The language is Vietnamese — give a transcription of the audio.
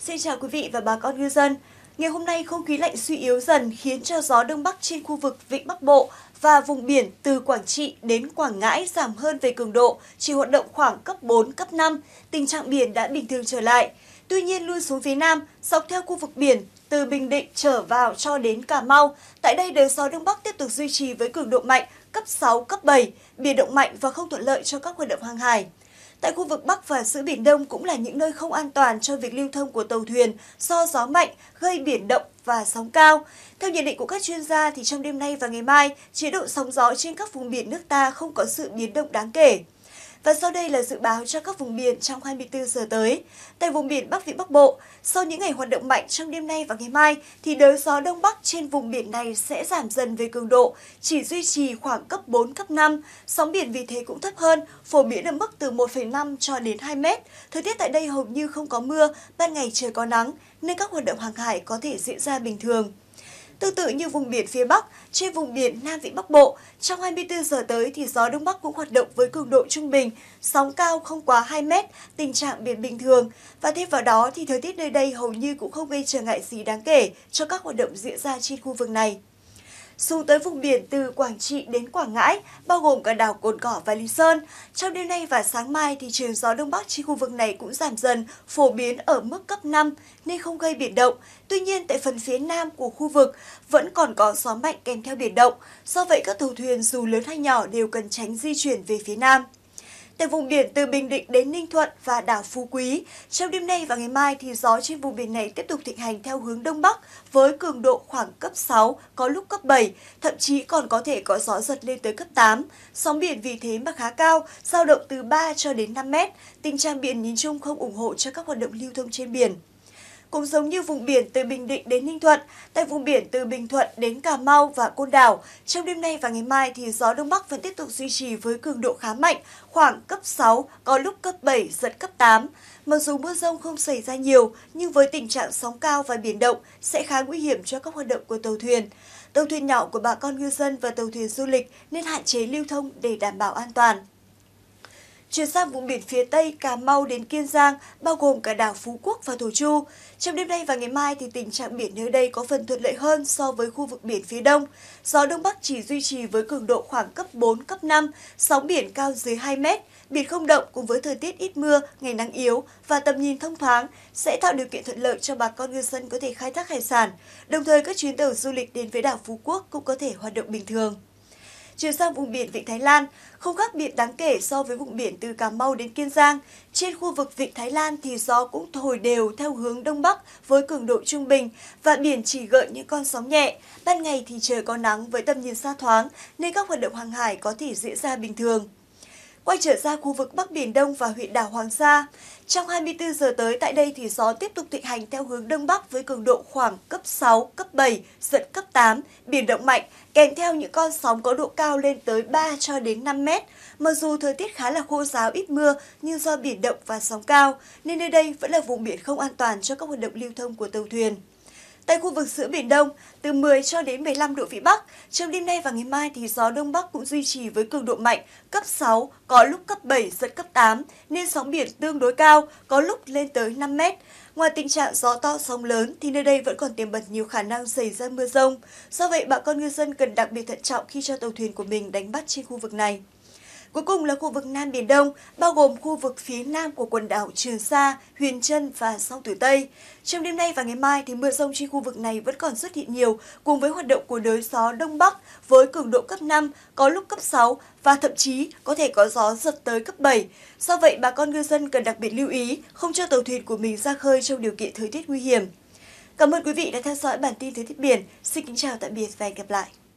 Xin chào quý vị và bà con ngư dân. Ngày hôm nay không khí lạnh suy yếu dần khiến cho gió đông bắc trên khu vực Vịnh Bắc Bộ và vùng biển từ Quảng Trị đến Quảng Ngãi giảm hơn về cường độ, chỉ hoạt động khoảng cấp 4, cấp 5, tình trạng biển đã bình thường trở lại. Tuy nhiên lui xuống phía Nam, dọc theo khu vực biển từ Bình Định trở vào cho đến Cà Mau, tại đây đời gió đông bắc tiếp tục duy trì với cường độ mạnh cấp 6, cấp 7, biển động mạnh và không thuận lợi cho các hoạt động hàng hải. Tại khu vực Bắc và giữa Biển Đông cũng là những nơi không an toàn cho việc lưu thông của tàu thuyền do gió mạnh gây biển động và sóng cao. Theo nhận định của các chuyên gia thì trong đêm nay và ngày mai, chế độ sóng gió trên các vùng biển nước ta không có sự biến động đáng kể. Và sau đây là dự báo cho các vùng biển trong 24 giờ tới. Tại vùng biển Bắc vĩ Bắc Bộ, sau những ngày hoạt động mạnh trong đêm nay và ngày mai, thì đới gió Đông Bắc trên vùng biển này sẽ giảm dần về cường độ, chỉ duy trì khoảng cấp 4, cấp 5. Sóng biển vì thế cũng thấp hơn, phổ biến ở mức từ 1,5 cho đến 2 mét. Thời tiết tại đây hầu như không có mưa, ban ngày trời có nắng, nên các hoạt động hàng hải có thể diễn ra bình thường. Tương tự như vùng biển phía Bắc, trên vùng biển Nam Vịnh Bắc Bộ, trong 24 giờ tới thì gió Đông Bắc cũng hoạt động với cường độ trung bình, sóng cao không quá 2 mét, tình trạng biển bình thường. Và thêm vào đó thì thời tiết nơi đây hầu như cũng không gây trở ngại gì đáng kể cho các hoạt động diễn ra trên khu vực này. Xuống tới vùng biển từ Quảng Trị đến Quảng Ngãi, bao gồm cả đảo Cồn Cỏ và Lý Sơn. Trong đêm nay và sáng mai thì trường gió Đông Bắc trên khu vực này cũng giảm dần, phổ biến ở mức cấp 5 nên không gây biển động. Tuy nhiên, tại phần phía nam của khu vực vẫn còn có gió mạnh kèm theo biển động. Do vậy, các tàu thuyền dù lớn hay nhỏ đều cần tránh di chuyển về phía nam. Tại vùng biển từ Bình Định đến Ninh Thuận và đảo Phú Quý, trong đêm nay và ngày mai thì gió trên vùng biển này tiếp tục thịnh hành theo hướng Đông Bắc với cường độ khoảng cấp 6, có lúc cấp 7, thậm chí còn có thể có gió giật lên tới cấp 8. Sóng biển vì thế mà khá cao, dao động từ 3 cho đến 5 mét. Tình trạng biển nhìn chung không ủng hộ cho các hoạt động lưu thông trên biển. Cũng giống như vùng biển từ Bình Định đến Ninh Thuận, tại vùng biển từ Bình Thuận đến Cà Mau và Côn Đảo, trong đêm nay và ngày mai thì gió Đông Bắc vẫn tiếp tục duy trì với cường độ khá mạnh, khoảng cấp 6, có lúc cấp 7, giật cấp 8. Mặc dù mưa rông không xảy ra nhiều, nhưng với tình trạng sóng cao và biển động sẽ khá nguy hiểm cho các hoạt động của tàu thuyền. Tàu thuyền nhỏ của bà con ngư dân và tàu thuyền du lịch nên hạn chế lưu thông để đảm bảo an toàn. Chuyển sang vùng biển phía Tây Cà Mau đến Kiên Giang, bao gồm cả đảo Phú Quốc và Thổ Chu. Trong đêm nay và ngày mai thì tình trạng biển nơi đây có phần thuận lợi hơn so với khu vực biển phía Đông. Gió Đông Bắc chỉ duy trì với cường độ khoảng cấp 4, cấp 5, sóng biển cao dưới 2 mét, biển không động cùng với thời tiết ít mưa, ngày nắng yếu và tầm nhìn thông thoáng sẽ tạo điều kiện thuận lợi cho bà con ngư dân có thể khai thác hải sản. Đồng thời các chuyến tàu du lịch đến với đảo Phú Quốc cũng có thể hoạt động bình thường chuyển sang vùng biển Vịnh Thái Lan, không khác biệt đáng kể so với vùng biển từ Cà Mau đến Kiên Giang. Trên khu vực Vịnh Thái Lan thì gió cũng thổi đều theo hướng Đông Bắc với cường độ trung bình và biển chỉ gợi những con sóng nhẹ. Ban ngày thì trời có nắng với tầm nhìn xa thoáng nên các hoạt động hàng hải có thể diễn ra bình thường quay trở ra khu vực Bắc Biển Đông và huyện đảo Hoàng Sa. Trong 24 giờ tới, tại đây thì gió tiếp tục thịnh hành theo hướng Đông Bắc với cường độ khoảng cấp 6, cấp 7, giật cấp 8, biển động mạnh, kèm theo những con sóng có độ cao lên tới 3 cho đến 5 mét. Mặc dù thời tiết khá là khô giáo ít mưa nhưng do biển động và sóng cao, nên nơi đây vẫn là vùng biển không an toàn cho các hoạt động lưu thông của tàu thuyền. Tại khu vực giữa Biển Đông, từ 10 cho đến 15 độ Vĩ Bắc, trong đêm nay và ngày mai thì gió Đông Bắc cũng duy trì với cường độ mạnh cấp 6, có lúc cấp 7, giật cấp 8, nên sóng biển tương đối cao, có lúc lên tới 5 mét. Ngoài tình trạng gió to sóng lớn thì nơi đây vẫn còn tiềm ẩn nhiều khả năng xảy ra mưa rông. Do vậy, bà con ngư dân cần đặc biệt thận trọng khi cho tàu thuyền của mình đánh bắt trên khu vực này. Cuối cùng là khu vực Nam Biển Đông, bao gồm khu vực phía nam của quần đảo Trường Sa, Huyền Trân và sông Tử Tây. Trong đêm nay và ngày mai thì mưa rông trên khu vực này vẫn còn xuất hiện nhiều cùng với hoạt động của đới gió Đông Bắc với cường độ cấp 5, có lúc cấp 6 và thậm chí có thể có gió giật tới cấp 7. Do vậy, bà con ngư dân cần đặc biệt lưu ý không cho tàu thuyền của mình ra khơi trong điều kiện thời tiết nguy hiểm. Cảm ơn quý vị đã theo dõi bản tin thời tiết biển. Xin kính chào tạm biệt và hẹn gặp lại.